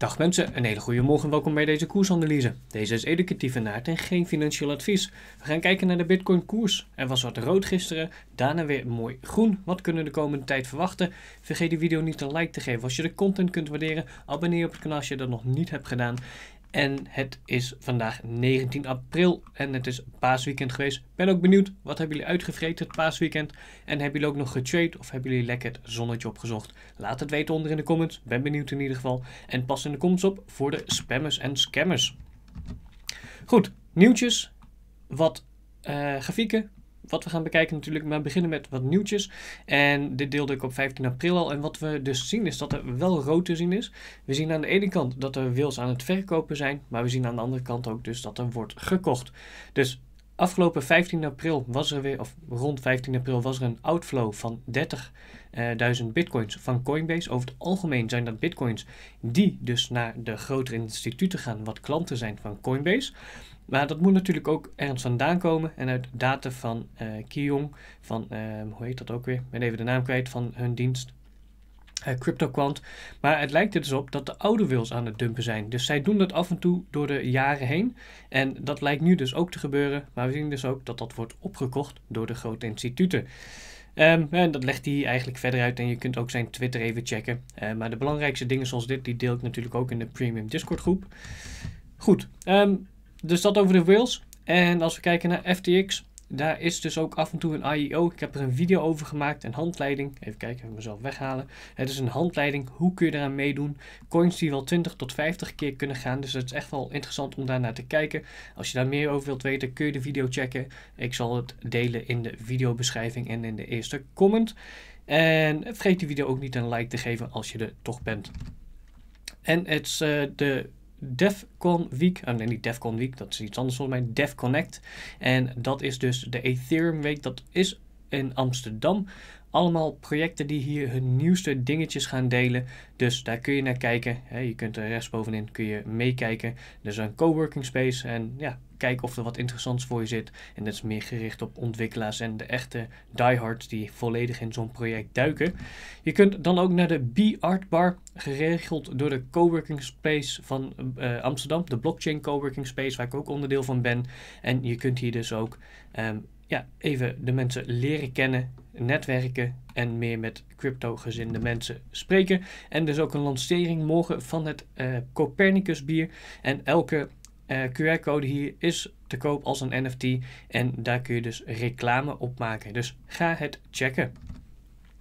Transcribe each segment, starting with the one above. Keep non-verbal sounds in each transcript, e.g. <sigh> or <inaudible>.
Dag mensen, een hele goede morgen. Welkom bij deze koersanalyse. Deze is educatief naart en geen financieel advies. We gaan kijken naar de Bitcoin koers. Er was wat rood gisteren, daarna weer mooi groen. Wat kunnen we de komende tijd verwachten? Vergeet de video niet een like te geven als je de content kunt waarderen. Abonneer op het kanaal als je dat nog niet hebt gedaan. En het is vandaag 19 april en het is paasweekend geweest. Ben ook benieuwd, wat hebben jullie uitgevreten het paasweekend? En hebben jullie ook nog getrade of hebben jullie lekker het zonnetje opgezocht? Laat het weten onder in de comments, ben benieuwd in ieder geval. En pas in de comments op voor de spammers en scammers. Goed, nieuwtjes, wat eh, grafieken, wat we gaan bekijken natuurlijk, maar beginnen met wat nieuwtjes. En dit deelde ik op 15 april al. En wat we dus zien is dat er wel rood te zien is. We zien aan de ene kant dat er wils aan het verkopen zijn, maar we zien aan de andere kant ook dus dat er wordt gekocht. Dus afgelopen 15 april was er weer, of rond 15 april was er een outflow van 30 1000 eh, bitcoins van Coinbase. Over het algemeen zijn dat bitcoins die dus naar de grotere instituten gaan, wat klanten zijn van Coinbase. Maar dat moet natuurlijk ook ergens vandaan komen en uit data van uh, eh, Kiong, van ehm, hoe heet dat ook weer? Ik ben even de naam kwijt van hun dienst. Eh, CryptoQuant. Maar het lijkt er dus op dat de oude wils aan het dumpen zijn. Dus zij doen dat af en toe door de jaren heen. En dat lijkt nu dus ook te gebeuren. Maar we zien dus ook dat dat wordt opgekocht door de grote instituten en ehm, dat legt hij eigenlijk verder uit en je kunt ook zijn Twitter even checken. Ehm, maar de belangrijkste dingen zoals dit, die deel ik natuurlijk ook in de premium Discord groep. Goed, ehm, dus dat over de whales. En als we kijken naar FTX, daar is dus ook af en toe een IEO. Ik heb er een video over gemaakt, een handleiding. Even kijken, even mezelf weghalen. Het is een handleiding, hoe kun je eraan meedoen? Coins die wel 20 tot 50 keer kunnen gaan. Dus het is echt wel interessant om daarnaar te kijken. Als je daar meer over wilt weten, kun je de video checken. Ik zal het delen in de videobeschrijving en in de eerste comment. En vergeet die video ook niet een like te geven als je er toch bent. En het, uh, de DEFCON Week. en ah, nee, niet DEFCON Week, dat is iets anders volgens mij. DEFConnect. En dat is dus de Ethereum Week. Dat is in Amsterdam. Allemaal projecten die hier hun nieuwste dingetjes gaan delen. Dus daar kun je naar kijken. Je kunt er rechtsbovenin kun je meekijken. Er is een coworking space en ja, kijk of er wat interessants voor je zit. En dat is meer gericht op ontwikkelaars en de echte diehards die volledig in zo'n project duiken. Je kunt dan ook naar de B-Art Bar, geregeld door de coworking space van eh, Amsterdam, de blockchain coworking space, waar ik ook onderdeel van ben. En je kunt hier dus ook ehm, ja, even de mensen leren kennen, netwerken en meer met crypto-gezinde mensen spreken. En dus ook een lancering morgen van het uh, Copernicus bier. En elke eh, QR-code hier is te koop als een NFT. En daar kun je dus reclame op maken. Dus ga het checken.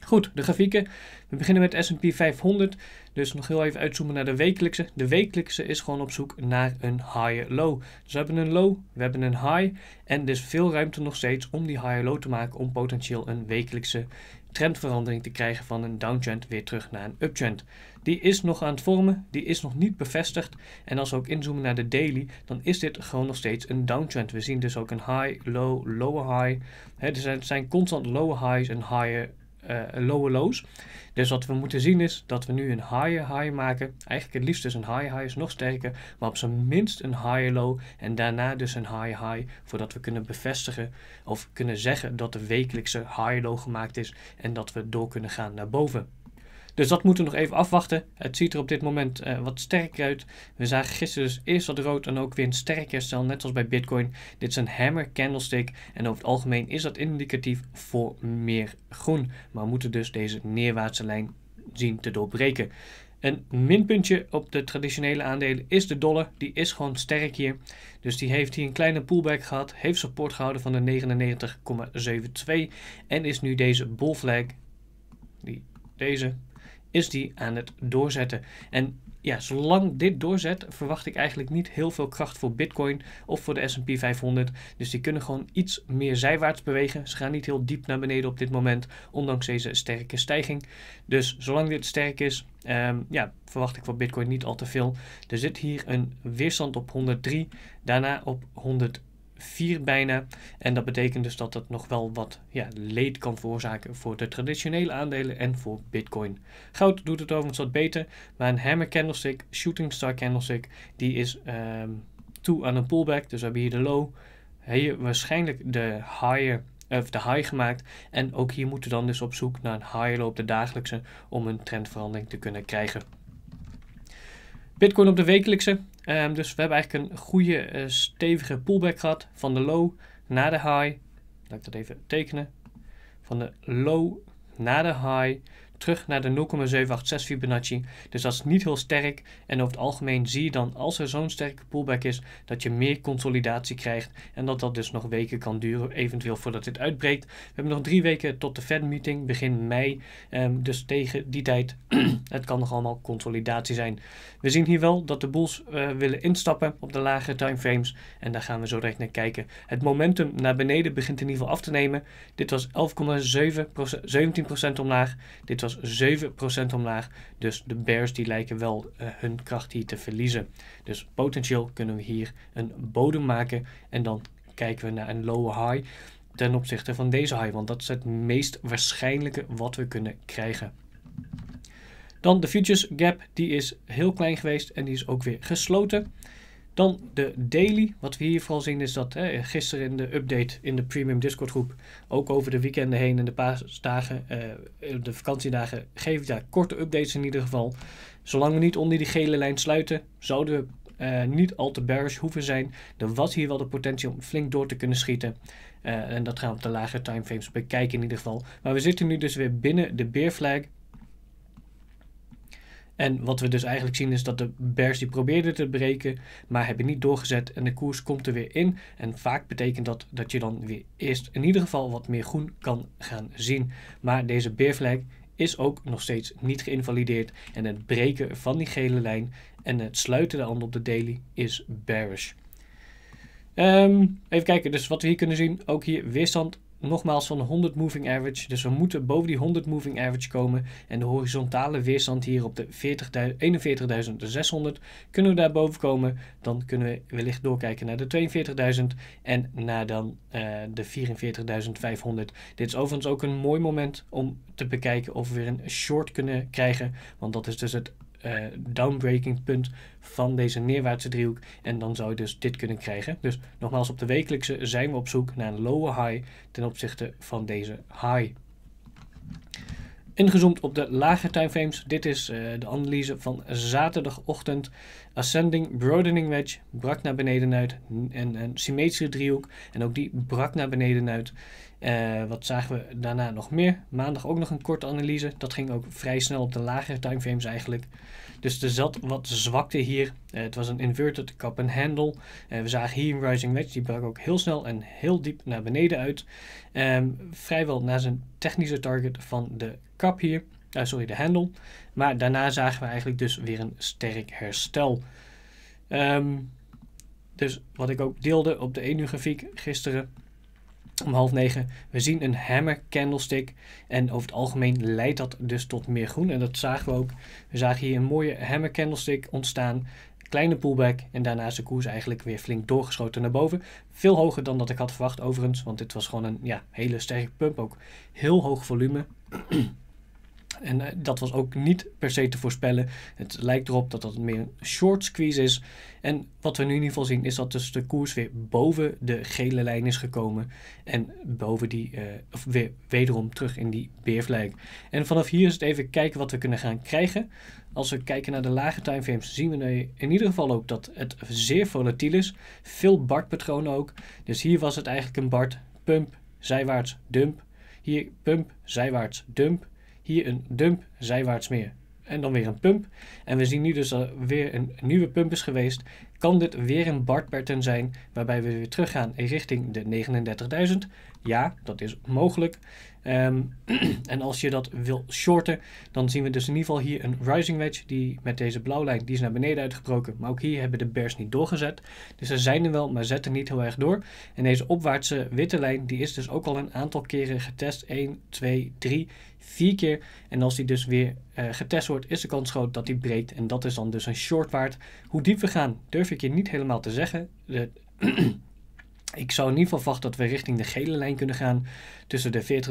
Goed, de grafieken. We beginnen met S&P 500. Dus nog heel even uitzoomen naar de wekelijkse. De wekelijkse is gewoon op zoek naar een higher low. Dus we hebben een low, we hebben een high. En er is dus veel ruimte nog steeds om die higher low te maken om potentieel een wekelijkse trendverandering te krijgen van een downtrend weer terug naar een uptrend. Die is nog aan het vormen, die is nog niet bevestigd. En als we ook inzoomen naar de daily, dan is dit gewoon nog steeds een downtrend. We zien dus ook een high, low, lower high. He, er zijn, constant lower highs en higher uh, eh, lower lows. Dus wat we moeten zien is dat we nu een higher high maken. Eigenlijk het liefst dus een high high is nog sterker, maar op zijn minst een higher low en daarna dus een high high voordat we kunnen bevestigen of kunnen zeggen dat de wekelijkse high low gemaakt is en dat we door kunnen gaan naar boven. Dus dat moeten we nog even afwachten. Het ziet er op dit moment eh, wat sterk uit. We zagen gisteren dus eerst wat rood en ook weer een sterk herstel, net als bij Bitcoin. Dit is een hammer candlestick en over het algemeen is dat indicatief voor meer groen. Maar we moeten dus deze neerwaartse lijn zien te doorbreken. Een minpuntje op de traditionele aandelen is de dollar. Die is gewoon sterk hier. Dus die heeft hier een kleine pullback gehad. Heeft support gehouden van de 99,72. En is nu deze flag. Die, deze is die aan het doorzetten. En ja, zolang dit doorzet, verwacht ik eigenlijk niet heel veel kracht voor Bitcoin of voor de SP 500. Dus die kunnen gewoon iets meer zijwaarts bewegen. Ze gaan niet heel diep naar beneden op dit moment, ondanks deze sterke stijging. Dus zolang dit sterk is, ehm, ja, verwacht ik voor Bitcoin niet al te veel. Er zit hier een weerstand op 103, daarna op 100. 4 bijna. En dat betekent dus dat dat nog wel wat ja, leed kan veroorzaken voor de traditionele aandelen en voor Bitcoin. Goud doet het overigens wat beter, maar een hammer candlestick, shooting star candlestick, die is um, toe aan een pullback. Dus we hebben hier de low, hier waarschijnlijk de higher of de high gemaakt. En ook hier moeten we dan dus op zoek naar een higher op de dagelijkse om een trendverandering te kunnen krijgen. Bitcoin op de wekelijkse Ehm, dus we hebben eigenlijk een goede, eh, stevige pullback gehad van de low naar de high. Laat ik dat even tekenen. Van de low naar de high terug naar de 0,786 Fibonacci. Dus dat is niet heel sterk. En over het algemeen zie je dan als er zo'n sterke pullback is, dat je meer consolidatie krijgt. En dat dat dus nog weken kan duren, eventueel voordat dit uitbreekt. We hebben nog drie weken tot de Fed-meeting, begin mei. Ehm, dus tegen die tijd, <clears throat> het kan nog allemaal consolidatie zijn. We zien hier wel dat de bulls eh, willen instappen op de lagere timeframes. En daar gaan we zo direct naar kijken. Het momentum naar beneden begint in ieder geval af te nemen. Dit was 11,7%, 17% omlaag. Dit was 7% omlaag. Dus de bears die lijken wel eh, hun kracht hier te verliezen. Dus potentieel kunnen we hier een bodem maken. En dan kijken we naar een lower high ten opzichte van deze high. Want dat is het meest waarschijnlijke wat we kunnen krijgen. Dan de futures gap. Die is heel klein geweest en die is ook weer gesloten. Dan de daily. Wat we hier vooral zien is dat hè, gisteren in de update in de premium Discord groep, ook over de weekenden heen en de paasdagen, eh, de vakantiedagen, geef ik daar korte updates in ieder geval. Zolang we niet onder die gele lijn sluiten, zouden we eh, niet al te bearish hoeven zijn. Er was hier wel de potentie om flink door te kunnen schieten. Eh, en dat gaan we op de lagere timeframes bekijken in ieder geval. Maar we zitten nu dus weer binnen de bear flag. En wat we dus eigenlijk zien is dat de bears die probeerden te breken, maar hebben niet doorgezet en de koers komt er weer in. En vaak betekent dat dat je dan weer eerst in ieder geval wat meer groen kan gaan zien. Maar deze flag is ook nog steeds niet geïnvalideerd en het breken van die gele lijn en het sluiten de op de daily is bearish. Ehm, even kijken, dus wat we hier kunnen zien, ook hier weerstand nogmaals van de 100 moving average. Dus we moeten boven die 100 moving average komen. En de horizontale weerstand hier op de 41.600. Kunnen we daar boven komen, dan kunnen we wellicht doorkijken naar de 42.000 en naar dan eh, de 44.500. Dit is overigens ook een mooi moment om te bekijken of we weer een short kunnen krijgen. Want dat is dus het eh, downbreaking punt van deze neerwaartse driehoek. En dan zou je dus dit kunnen krijgen. Dus nogmaals, op de wekelijkse zijn we op zoek naar een lower high ten opzichte van deze high. Ingezoomd op de lage timeframes. Dit is eh, de analyse van zaterdagochtend. Ascending Broadening Wedge brak naar beneden uit. En een symmetrische driehoek. En ook die brak naar beneden uit. Eh, wat zagen we daarna nog meer? Maandag ook nog een korte analyse. Dat ging ook vrij snel op de lagere timeframes eigenlijk. Dus er zat wat zwakte hier. Eh, het was een inverted cup and handle. Eh, we zagen hier een rising wedge. Die brak ook heel snel en heel diep naar beneden uit. Ehm, vrijwel naar zijn technische target van de cup hier. sorry, de handle. Maar daarna zagen we eigenlijk dus weer een sterk herstel. Ehm, dus wat ik ook deelde op de 1 uur grafiek gisteren om half negen. We zien een hammer candlestick. En over het algemeen leidt dat dus tot meer groen. En dat zagen we ook. We zagen hier een mooie hammer candlestick ontstaan. Kleine pullback. En daarna is de koers eigenlijk weer flink doorgeschoten naar boven. Veel hoger dan dat ik had verwacht overigens. Want dit was gewoon een ja, hele sterke pump. Ook heel hoog volume. <clears throat> En eh, dat was ook niet per se te voorspellen. Het lijkt erop dat dat meer een short squeeze is. En wat we nu in ieder geval zien is dat dus de koers weer boven de gele lijn is gekomen. En boven die, eh, of weer wederom terug in die beervlek. En vanaf hier is het even kijken wat we kunnen gaan krijgen. Als we kijken naar de lage timeframes zien we in ieder geval ook dat het zeer volatiel is. Veel BART-patronen ook. Dus hier was het eigenlijk een BART pump, zijwaarts, dump. Hier pump, zijwaarts, dump. Hier een dump zijwaarts meer. En dan weer een pump. En we zien nu dus dat er weer een nieuwe pump is geweest. Kan dit weer een pattern zijn waarbij we weer teruggaan richting de 39.000? Ja, dat is mogelijk. Ehm, <clears throat> en als je dat wil shorten, dan zien we dus in ieder geval hier een rising wedge die met deze lijn die is naar beneden uitgebroken. Maar ook hier hebben de bears niet doorgezet. Dus ze zijn er wel, maar zetten niet heel erg door. En deze opwaartse witte lijn, die is dus ook al een aantal keren getest. 1, 2, 3 vier keer. En als die dus weer eh, getest wordt, is de kans groot dat die breekt. En dat is dan dus een short waard. Hoe diep we gaan, durf ik je niet helemaal te zeggen. <clears throat> ik zou in ieder geval verwachten dat we richting de gele lijn kunnen gaan. Tussen de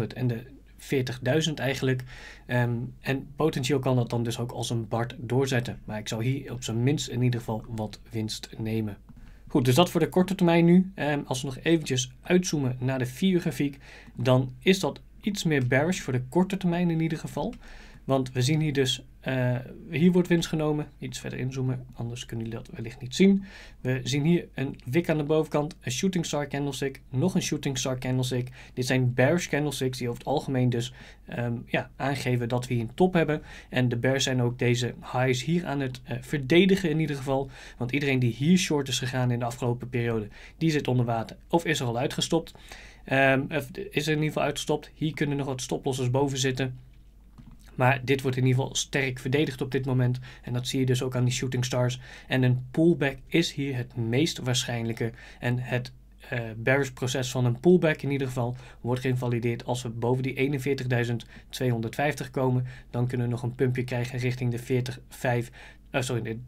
40.200 en de 40.000 eigenlijk. Ehm, en potentieel kan dat dan dus ook als een BART doorzetten. Maar ik zou hier op zijn minst in ieder geval wat winst nemen. Goed, dus dat voor de korte termijn nu. Ehm, als we nog eventjes uitzoomen naar de 4 grafiek, dan is dat iets meer bearish voor de korte termijn in ieder geval. Want we zien hier dus, eh, hier wordt winst genomen. Iets verder inzoomen, anders kunnen jullie dat wellicht niet zien. We zien hier een wick aan de bovenkant, een shooting star candlestick, nog een shooting star candlestick. Dit zijn bearish candlesticks die over het algemeen dus ehm, ja, aangeven dat we hier een top hebben. En de bears zijn ook deze highs hier aan het eh, verdedigen in ieder geval. Want iedereen die hier short is gegaan in de afgelopen periode, die zit onder water of is er al uitgestopt. Ehm, is er in ieder geval uitgestopt. Hier kunnen nog wat stoplossers boven zitten. Maar dit wordt in ieder geval sterk verdedigd op dit moment. En dat zie je dus ook aan die Shooting Stars. En een pullback is hier het meest waarschijnlijke. En het uh, eh, bearish proces van een pullback in ieder geval wordt geïnvalideerd. Als we boven die 41.250 komen, dan kunnen we nog een pumpje krijgen richting de 40.5 uh, sorry,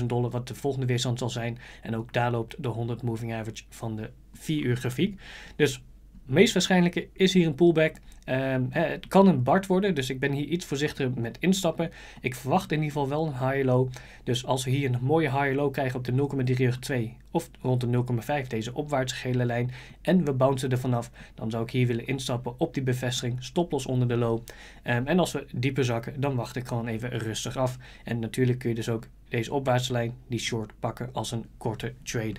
42.000 dollar, wat de volgende weerstand zal zijn. En ook daar loopt de 100 moving average van de 4 uur grafiek. Dus meest waarschijnlijke is hier een pullback. Ehm, het kan een BART worden, dus ik ben hier iets voorzichtiger met instappen. Ik verwacht in ieder geval wel een high e low. Dus als we hier een mooie high e low krijgen op de 0,32 of rond de 0,5, deze opwaartse gele lijn, en we bouncen er vanaf, dan zou ik hier willen instappen op die bevestiging, stoplos onder de low. Ehm, en als we dieper zakken, dan wacht ik gewoon even rustig af. En natuurlijk kun je dus ook deze opwaartse lijn, die short, pakken als een korte trade.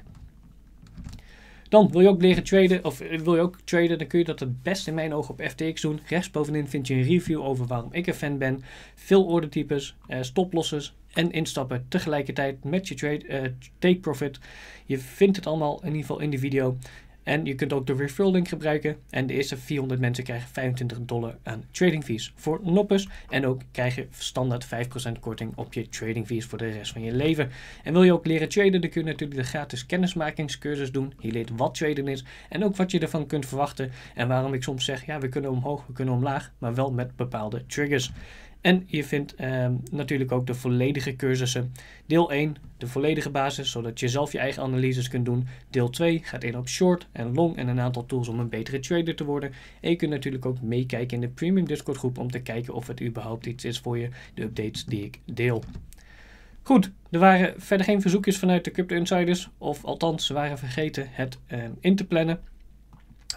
Dan wil je ook leren traden, of eh, wil je ook traden, dan kun je dat het beste in mijn ogen op FTX doen. Rechtsbovenin vind je een review over waarom ik een fan ben. Veel ordertypes, eh, stoplossers en instappen tegelijkertijd met je trade, eh, take profit. Je vindt het allemaal in ieder geval in de video. En je kunt ook de referral gebruiken. En de eerste 400 mensen krijgen 25 dollar aan trading fees voor Noppus. En ook krijg je standaard 5% korting op je trading fees voor de rest van je leven. En wil je ook leren traden, dan kun je natuurlijk de gratis kennismakingscursus doen. Hier leert wat traden is en ook wat je ervan kunt verwachten. En waarom ik soms zeg, ja, we kunnen omhoog, we kunnen omlaag, maar wel met bepaalde triggers. En je vindt ehm, natuurlijk ook de volledige cursussen. Deel 1, de volledige basis, zodat je zelf je eigen analyses kunt doen. Deel 2 gaat in op short en long en een aantal tools om een betere trader te worden. En je kunt natuurlijk ook meekijken in de premium Discord groep om te kijken of het überhaupt iets is voor je, de updates die ik deel. Goed, er waren verder geen verzoekjes vanuit de Crypto Insiders, of althans, ze waren vergeten het ehm, in te plannen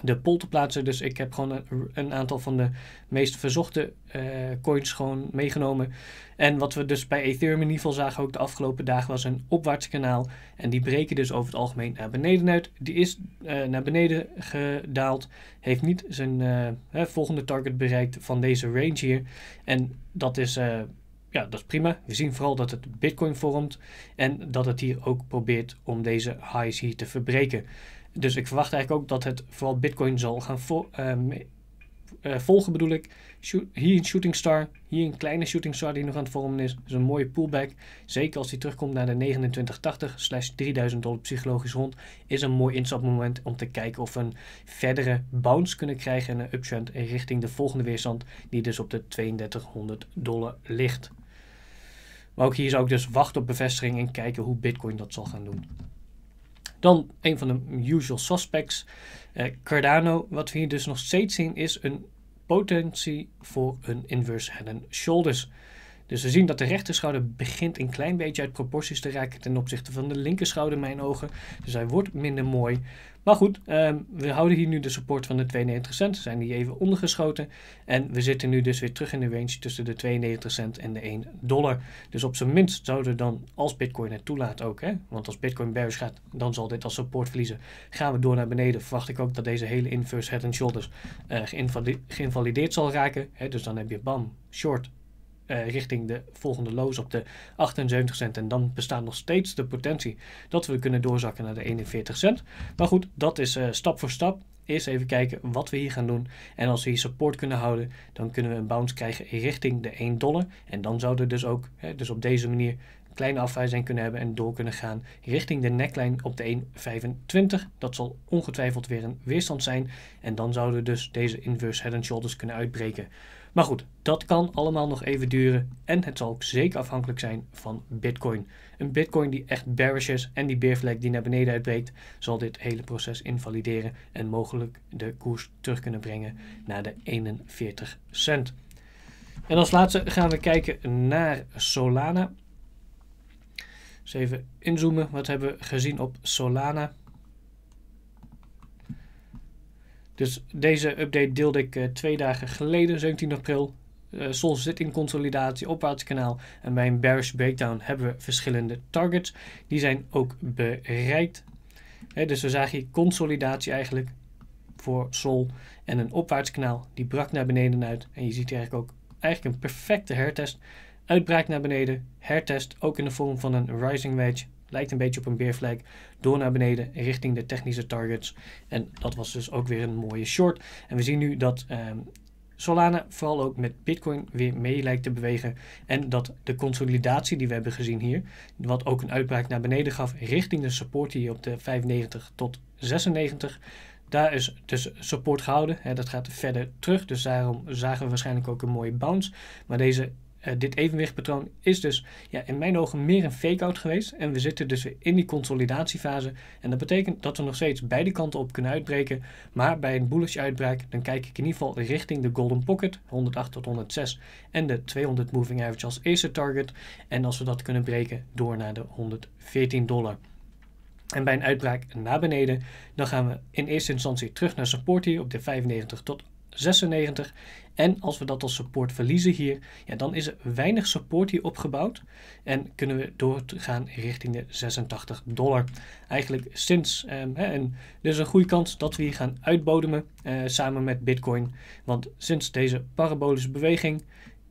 de poll te plaatsen. Dus ik heb gewoon een, aantal van de meest verzochte eh, coins gewoon meegenomen. En wat we dus bij Ethereum in ieder geval zagen ook de afgelopen dagen was een opwaarts kanaal. En die breken dus over het algemeen naar beneden uit. Die is eh, naar beneden gedaald. Heeft niet zijn eh, volgende target bereikt van deze range hier. En dat is ja, dat is prima. We zien vooral dat het Bitcoin vormt en dat het hier ook probeert om deze highs hier te verbreken. Dus ik verwacht eigenlijk ook dat het vooral Bitcoin zal gaan ehm, eh, volgen, bedoel ik. hier een shooting star, hier een kleine shooting star die nog aan het vormen is. is een mooie pullback. Zeker als die terugkomt naar de 2980-3000 dollar psychologisch rond, is een mooi instapmoment om te kijken of we een verdere bounce kunnen krijgen en een uptrend richting de volgende weerstand, die dus op de 3200 dollar ligt. Maar ook hier zou ik dus wachten op bevestiging en kijken hoe Bitcoin dat zal gaan doen. Dan een van de usual suspects, eh, Cardano. Wat we hier dus nog steeds zien is een potentie voor een inverse head and shoulders. Dus we zien dat de rechterschouder begint een klein beetje uit proporties te raken ten opzichte van de linkerschouder, mijn ogen. Dus hij wordt minder mooi. Maar goed, ehm, we houden hier nu de support van de 92 cent. Zijn die even ondergeschoten. En we zitten nu dus weer terug in de range tussen de 92 cent en de 1 dollar. Dus op zijn minst zouden dan, als Bitcoin het toelaat ook, hè, want als Bitcoin bearish gaat, dan zal dit als support verliezen. Gaan we door naar beneden, verwacht ik ook dat deze hele inverse head and shoulders uh, geïnvalideerd zal raken. Hè, dus dan heb je bam, short eh, richting de volgende loos op de 78 cent. En dan bestaat nog steeds de potentie dat we kunnen doorzakken naar de 41 cent. Maar goed, dat is eh, stap voor stap. Eerst even kijken wat we hier gaan doen. En als we hier support kunnen houden, dan kunnen we een bounce krijgen richting de 1 dollar. En dan zouden we dus ook, hè, dus op deze manier, een kleine afwijzing kunnen hebben en door kunnen gaan richting de neckline op de 1,25. Dat zal ongetwijfeld weer een weerstand zijn. En dan zouden we dus deze inverse head and shoulders kunnen uitbreken. Maar goed, dat kan allemaal nog even duren en het zal ook zeker afhankelijk zijn van Bitcoin. Een Bitcoin die echt bearish is en die beervlek die naar beneden uitbreekt, zal dit hele proces invalideren en mogelijk de koers terug kunnen brengen naar de 41 cent. En als laatste gaan we kijken naar Solana. Dus even inzoomen, wat hebben we gezien op Solana? Dus deze update deelde ik eh, twee dagen geleden, 17 april. Eh, Sol zit in consolidatie, kanaal. En bij een bearish breakdown hebben we verschillende targets. Die zijn ook bereikt. dus we zagen hier consolidatie eigenlijk voor Sol. En een opwaartskanaal die brak naar beneden uit. En je ziet hier eigenlijk ook eigenlijk een perfecte hertest. Uitbraak naar beneden, hertest ook in de vorm van een rising wedge lijkt een beetje op een beervlek. door naar beneden richting de technische targets. En dat was dus ook weer een mooie short. En we zien nu dat ehm, Solana vooral ook met Bitcoin weer mee lijkt te bewegen. En dat de consolidatie die we hebben gezien hier, wat ook een uitbraak naar beneden gaf richting de support hier op de 95 tot 96. Daar is dus support gehouden. Hè, dat gaat verder terug. Dus daarom zagen we waarschijnlijk ook een mooie bounce. Maar deze uh, dit evenwichtpatroon is dus ja, in mijn ogen meer een fake-out geweest. En we zitten dus in die consolidatiefase. En dat betekent dat we nog steeds beide kanten op kunnen uitbreken. Maar bij een bullish uitbraak, dan kijk ik in ieder geval richting de Golden Pocket, 108 tot 106. En de 200 Moving Average als eerste target. En als we dat kunnen breken, door naar de 114 dollar. En bij een uitbraak naar beneden, dan gaan we in eerste instantie terug naar support hier op de 95 tot 96. En als we dat als support verliezen hier, ja, dan is er weinig support hier opgebouwd. En kunnen we doorgaan richting de 86 dollar. Eigenlijk sinds. Ehm, hè, en dus een goede kans dat we hier gaan uitbodemen eh, samen met Bitcoin. Want sinds deze parabolische beweging,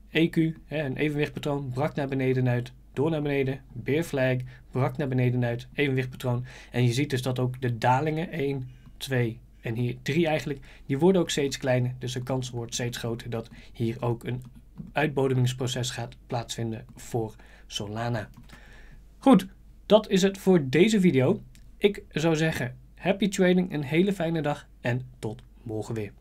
EQ, hè, een evenwichtpatroon, brak naar beneden uit. Door naar beneden, bear flag, brak naar beneden uit, evenwichtpatroon. En je ziet dus dat ook de dalingen 1, 2, en hier 3 eigenlijk, die worden ook steeds kleiner. Dus de kans wordt steeds groter dat hier ook een uitbodemingsproces gaat plaatsvinden voor Solana. Goed, dat is het voor deze video. Ik zou zeggen, happy trading, een hele fijne dag en tot morgen weer.